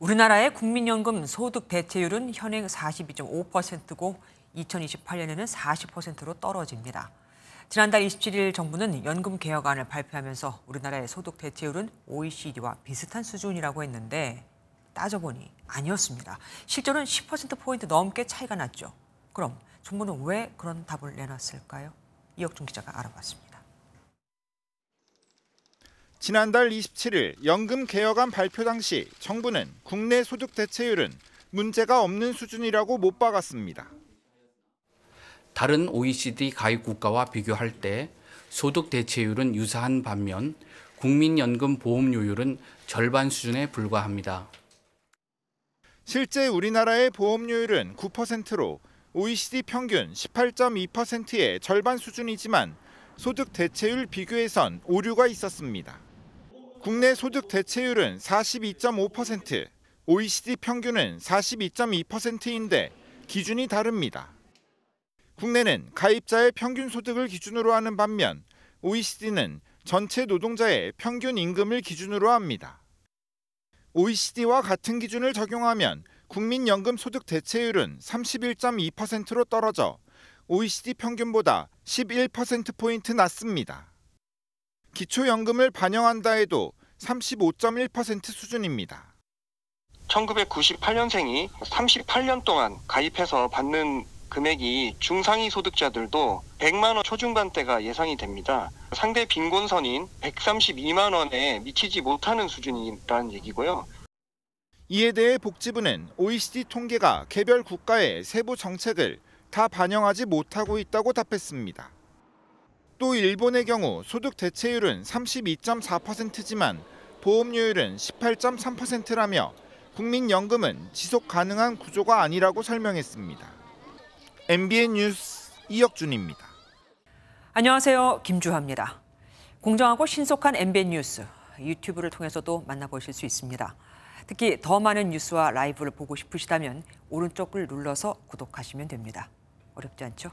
우리나라의 국민연금 소득 대체율은 현행 42.5%고 2028년에는 40%로 떨어집니다. 지난달 27일 정부는 연금 개혁안을 발표하면서 우리나라의 소득 대체율은 OECD와 비슷한 수준이라고 했는데 따져보니 아니었습니다. 실제로는 10%포인트 넘게 차이가 났죠. 그럼 정부는 왜 그런 답을 내놨을까요? 이혁준 기자가 알아봤습니다. 지난달 27일 연금 개혁안 발표 당시 정부는 국내 소득 대체율은 문제가 없는 수준이라고 못 박았습니다. 다른 OECD 가입 국가와 비교할 때 소득 대체율은 유사한 반면 국민연금 보험료율은 절반 수준에 불과합니다. 실제 우리나라의 보험료율은 9%로 OECD 평균 18.2%의 절반 수준이지만 소득 대체율 비교에선 오류가 있었습니다. 국내 소득 대체율은 42.5%, OECD 평균은 42.2%인데 기준이 다릅니다. 국내는 가입자의 평균 소득을 기준으로 하는 반면 OECD는 전체 노동자의 평균 임금을 기준으로 합니다. OECD와 같은 기준을 적용하면 국민연금 소득 대체율은 31.2%로 떨어져 OECD 평균보다 11%포인트 낮습니다. 기초연금을 반영한다 해도 35.1% 수준입니다. 1998년생이 38년 동안 가입해서 받는 금액이 중상위 소득자들도 100만 원 초중반대가 예상이 됩니다. 상대 빈곤선인 132만 원에 미치지 못하는 수준이라는 얘기고요. 이에 대해 복지부는 OECD 통계가 개별 국가의 세부 정책을 다 반영하지 못하고 있다고 답했습니다. 또 일본의 경우 소득 대체율은 32.4%지만 보험료율은 18.3%라며 국민연금은 지속 가능한 구조가 아니라고 설명했습니다. MBN 뉴스 이혁준입니다. 안녕하세요. 김주하입니다. 공정하고 신속한 MBN 뉴스 유튜브를 통해서도 만나보실 수 있습니다. 특히 더 많은 뉴스와 라이브를 보고 싶으시다면 오른쪽을 눌러서 구독하시면 됩니다. 어렵지 않죠?